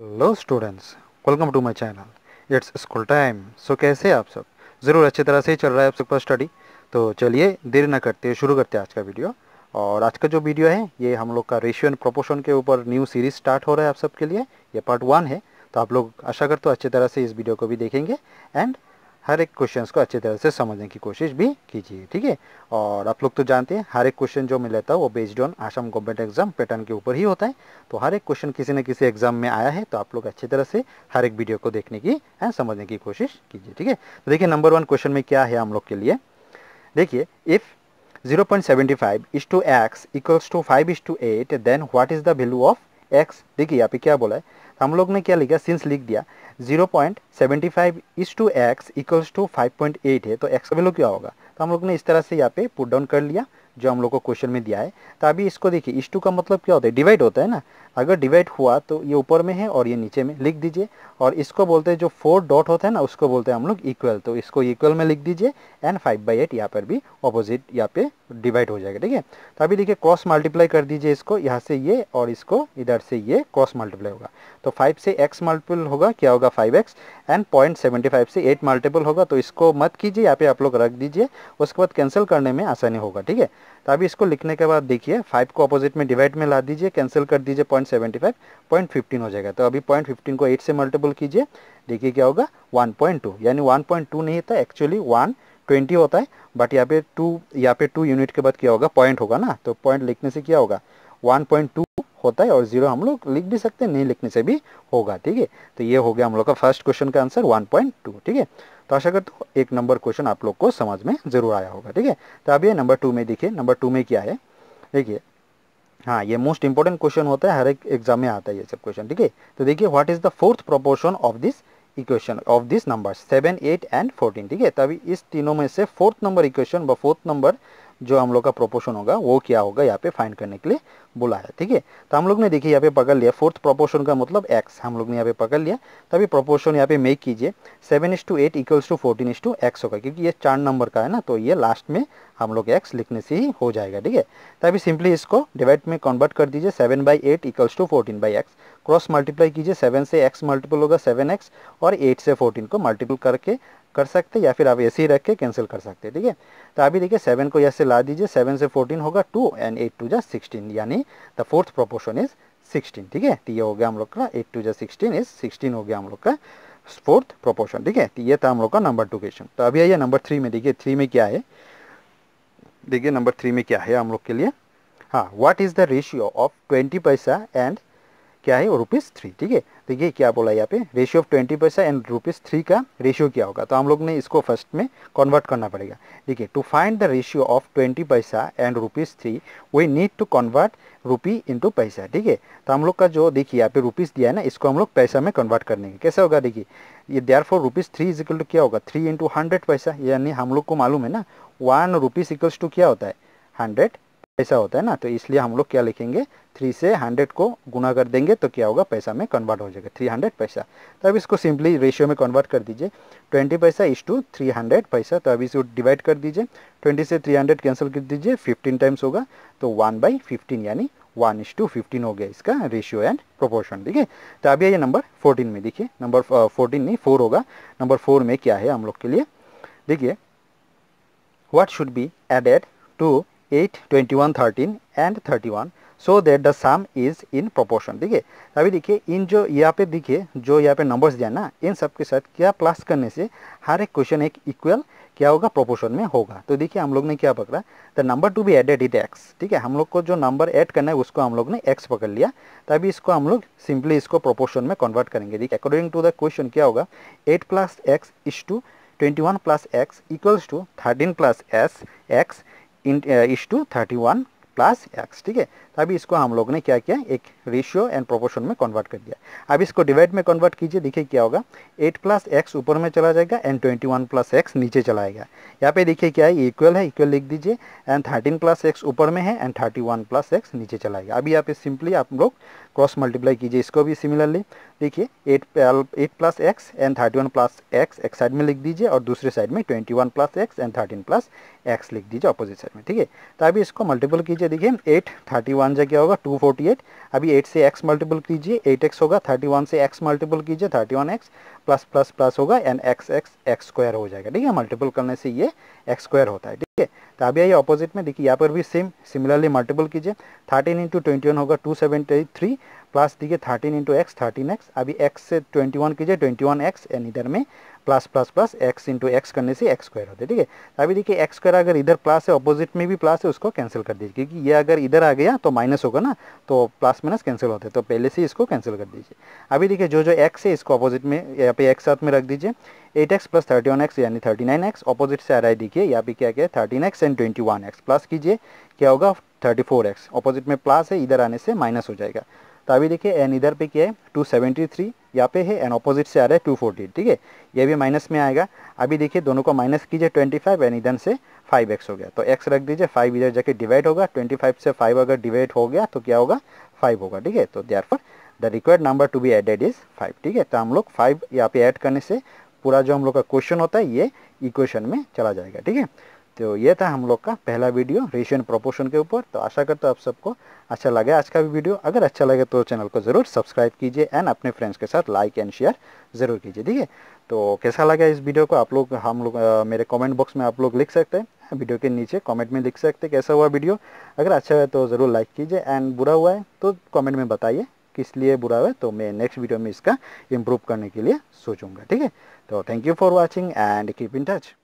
hello students welcome to my channel it's school time so कैसे आप सब ज़रूर अच्छी तरह से ही चल रहा है आप सबका स्टडी तो चलिए देर ना करते शुरू करते हैं आज का वीडियो और आज का जो वीडियो है ये हम लोग का रेशियो एंड प्रोपोर्शन के ऊपर न्यू सीरीज स्टार्ट हो रहा है आप सबके लिए ये पार्ट वन है तो आप लोग आशा करते हो अच्छी तरह से इस वीडियो को भी देखेंगे एंड हर एक क्वेश्चन को अच्छी तरह से समझने की कोशिश भी कीजिए ठीक है और आप लोग तो जानते हैं हर एक क्वेश्चन जो मिला था वो based on Assam government exam pattern के ऊपर ही होता है तो हर एक क्वेश्चन किसी न किसी एग्जाम में आया है तो आप लोग अच्छी तरह से हर एक वीडियो को देखने की एंड समझने की कोशिश कीजिए ठीक है तो देखिए नंबर वन क्वेश्चन में क्या है हम लोग के लिए देखिए if 0.75 is to x equals to five is to eight then what is the value of x देखिए यहाँ पे क्या बोला है हम लोग ने क्या लिखा सिंस लिख दिया zero point seventy five is to x equals to five point eight है तो एक्स का वैल्यू क्या होगा तो हम लोग ने इस तरह से यहाँ पे पुट डाउन कर लिया जो हम लोग को क्वेश्चन में दिया है तो अभी इसको देखिए इस टू का मतलब क्या होता है डिवाइड होता है ना अगर डिवाइड हुआ तो ये ऊपर में है और ये नीचे में लिख दीजिए और इसको बोलते हैं जो फोर डॉट होता है ना उसको बोलते हैं हम लोग इक्वल तो इसको इक्वल में लिख दीजिए एंड फाइव बाई एट यहाँ पर भी अपोजिट यहाँ पे डिवाइड हो जाएगा ठीक है तो अभी देखिए क्रॉस मल्टीप्लाई कर दीजिए इसको यहाँ से ये और इसको इधर से ये क्रॉस मल्टीप्लाई होगा तो फाइव से एक्स मल्टीपल होगा क्या होगा five x and point seventy five से एट मल्टीपल होगा तो इसको मत कीजिए यहाँ पे आप लोग रख दीजिए उसके बाद कैंसिल करने में आसानी होगा ठीक है तो अभी इसको लिखने के बाद देखिए फाइव को अपोजिट में डिवाइड में ला दीजिए कैंसिल कर दीजिए point seventy five point fifteen हो जाएगा तो अभी पॉइंट फिफ्टीन को एट से मल्टीपल कीजिए देखिए क्या होगा वन पॉइंट टू यानी वन पॉइंट टू नहीं था एक्चुअली वन ट्वेंटी होता है बट यहाँ पे टू यहाँ पे टू यूनिट के बाद क्या होगा पॉइंट होगा ना तो पॉइंट लिखने से क्या होगा वन पॉइंट टू होता है और जीरो हम लोग लिख भी सकते हैं नहीं लिखने से भी होगा ठीक है तो ये हो गया हम लोग का फर्स्ट क्वेश्चन का आंसर 1.2 ठीक है तो आशा करता हूँ एक नंबर क्वेश्चन आप लोग को समझ में जरूर आया होगा ठीक है तो अब ये नंबर टू में देखिए नंबर टू में क्या है देखिए हाँ ये मोस्ट इंपॉर्टेंट क्वेश्चन होता है हर एक एग्जाम में आता है ये सब क्वेश्चन ठीक है तो देखिए what is the fourth proportion of this equation of this number seven eight and fourteen ठीक है तभी इस तीनों में से फोर्थ नंबर इक्वेशन व फोर्थ नंबर जो हम लोग का प्रोपोर्शन होगा वो क्या होगा यहाँ पे फाइंड करने के लिए बोला है ठीक है तो हम लोग ने देखिए यहाँ पे पकड़ लिया फोर्थ प्रोपोर्शन का मतलब एक्स हम लोग ने यहाँ पे पकड़ लिया तभी प्रोपोर्शन यहाँ पे मेक कीजिए seven is to eight equals to fourteen is to x होगा क्योंकि ये चार नंबर का है ना तो ये लास्ट में हम लोग एक्स लिखने से ही हो जाएगा ठीक है तभी सिंपली इसको डिवाइड में कन्वर्ट कर दीजिए seven by eight equals to fourteen by x cross multiply कीजिए सेवन से एक्स मल्टीपल होगा सेवन एक्स और एट से फोर्टीन को मल्टीपल करके कर सकते या फिर आप ऐसे ही रख के कैंसिल कर सकते हैं ठीक है तो अभी देखिए सेवन को यहाँ से ला दीजिए सेवन से फोर्टीन होगा टू एंड एट टू जा सिक्सटीन यानी the fourth proportion is sixteen ठीक है तो ये हो गया हम लोग का एट टू जा सिक्सटीन इज सिक्सटीन हो गया हम लोग का फोर्थ प्रोपोर्शन ठीक है तो ये था हम लोग का नंबर टू क्वेश्चन तो अभी आइए नंबर थ्री में देखिए थ्री में क्या है देखिए नंबर थ्री में क्या है हम लोग के लिए हाँ what is the ratio of twenty paisa and क्या है वो रुपीज़ थ्री ठीक है देखिए तो क्या बोला यहाँ पे ratio of twenty paisa and rupees three का रेशियो क्या होगा तो हम लोग ने इसको फर्स्ट में कन्वर्ट करना पड़ेगा देखिए to find the ratio of twenty paisa and rupees three we need to convert rupee into paisa ठीक है तो हम लोग का जो देखिए यहाँ पे रुपीज़ दिया है ना इसको हम लोग पैसा में कन्वर्ट करने के कैसे होगा देखिए ये therefore rupees three is equal to क्या होगा थ्री इंटू हंड्रेड पैसा यानी हम लोग को मालूम है ना वन रुपीज़ इक्वल्स टू क्या होता है हंड्रेड पैसा होता है ना तो इसलिए हम लोग क्या लिखेंगे थ्री से हंड्रेड को गुना कर देंगे तो क्या होगा पैसा में कन्वर्ट हो जाएगा थ्री हंड्रेड पैसा तो अब इसको सिंपली रेशियो में कन्वर्ट कर दीजिए ट्वेंटी पैसा इस टू थ्री हंड्रेड पैसा तो अब इसको डिवाइड कर दीजिए ट्वेंटी से थ्री हंड्रेड कैंसिल कर दीजिए फिफ्टीन टाइम्स होगा तो वन बाई फिफ्टीन यानी वन इस टू फिफ्टीन हो गया इसका रेशियो एंड प्रोपोर्शन ठीक है तो अभी ये नंबर फोर्टीन में देखिए नंबर फोर्टीन uh, नहीं फोर होगा नंबर फोर में क्या है हम लोग के लिए देखिए be added to eight twenty one thirteen and thirty one so that the sum is in proportion ठीक है अभी देखिए इन जो यहाँ पे देखिए जो यहाँ पे नंबर्स दिया ना इन सब के साथ क्या प्लस करने से हर एक क्वेश्चन एक इक्वल क्या होगा प्रोपोर्शन में होगा तो देखिए हम लोग ने क्या पकड़ा the number to be added it x ठीक है हम लोग को जो नंबर ऐड करना है उसको हम लोग ने एक्स पकड़ लिया तभी इसको हम लोग सिंपली इसको प्रोपोर्शन में कन्वर्ट करेंगे देखिए अकॉर्डिंग टू द क्वेश्चन क्या होगा eight plus x is to twenty one plus x equals to thirteen plus s x in is to thirty one plus x ठीक है तो अभी इसको हम लोग ने क्या किया एक रेशियो एंड प्रोपोर्शन में कन्वर्ट कर दिया अब इसको डिवाइड में कन्वर्ट कीजिए देखिए क्या होगा 8 प्लस एक्स ऊपर में चला जाएगा एंड 21 प्लस एक्स नीचे चला जाएगा यहाँ पे देखिए क्या है इक्वल है इक्वल लिख दीजिए एंड 13 प्लस एक्स ऊपर में है एंड 31 प्लस एक्स नीचे चला जाएगा अभी यहाँ पे सिंपली आप लोग क्रॉस मल्टीप्लाई कीजिए इसको भी सिमिलरली देखिए eight eight plus x and thirty one plus x एक साइड में लिख दीजिए और दूसरे साइड में twenty one plus x and thirteen plus x लिख दीजिए अपोजिट साइड में ठीक है तो अभी इसको मल्टीपल कीजिए नीचे देखिए एट थर्टी वन जगह होगा टू फोर्टी एट अभी एट से एक्स मल्टीपल कीजिए एट एक्स होगा थर्टी वन से एक्स मल्टीपल कीजिए thirty one x plus plus plus होगा n x x x square हो जाएगा ठीक है मल्टीपल करने से ये एक्स स्क्वायर होता है ठीक है तो अभी आइए अपोजिट में देखिए यहाँ पर भी सेम सिमिलरली मल्टीपल कीजिए थर्टीन इंटू ट्वेंटी वन होगा टू सेवेंटी थ्री प्लस देखिए thirteen into x thirteen x अभी एक्स से ट्वेंटी वन कीजिए ट्वेंटी वन एक्स एंड इधर में plus plus plus x into x करने से एक्स स्क्वायर होते ठीक है अभी देखिए एक्स स्क्वायर अगर इधर प्लस है अपोजिट में भी प्लस है उसको कैंसिल कर दीजिए क्योंकि ये अगर इधर आ गया तो माइनस होगा ना तो प्लस माइनस कैंसिल होते है तो पहले से इसको कैंसिल कर दीजिए अभी देखिए जो जो एक्स है इसको अपोजिट में यहाँ पे एक्स साथ में रख दीजिए eight x plus thirty one x यानी थर्टी नाइन एक्स अपोजिट से आ रहा है देखिए यहाँ पे क्या क्या है thirteen x and twenty one x plus कीजिए क्या होगा थर्टी फोर एक्स अपोजिट में प्लस है इधर आने से माइनस हो जाएगा तो अभी देखिए एन इधर पे क्या है 273 यहाँ पे है एन ऑपोजिट से आ रहा है 240 ठीक है ये भी माइनस में आएगा अभी देखिए दोनों को माइनस कीजिए 25 एन इधर से 5x हो गया तो x रख दीजिए 5 इधर जाके डिवाइड होगा 25 से 5 अगर डिवाइड हो गया तो क्या होगा 5 होगा ठीक है तो there for the required number to be added is five ठीक है तो हम लोग फाइव यहाँ पे ऐड करने से पूरा जो हम लोग का क्वेश्चन होता है ये इक्वेशन में चला जाएगा ठीक है तो ये था हम लोग का पहला वीडियो रेशियो एंड प्रोपोर्शन के ऊपर तो आशा करता हूँ आप सबको अच्छा लगे आज का भी वीडियो अगर अच्छा लगे तो चैनल को ज़रूर सब्सक्राइब कीजिए एंड अपने फ्रेंड्स के साथ लाइक एंड शेयर ज़रूर कीजिए ठीक है तो कैसा लगा इस वीडियो को आप लोग हम लोग मेरे कमेंट बॉक्स में आप लोग लिख सकते हैं वीडियो के नीचे कमेंट में लिख सकते कैसा हुआ वीडियो अगर अच्छा है तो ज़रूर लाइक कीजिए एंड बुरा हुआ है तो कमेंट में बताइए किस लिए बुरा हुआ है तो मैं नेक्स्ट वीडियो में इसका इम्प्रूव करने के लिए सोचूंगा ठीक है तो thank you for watching and keep in touch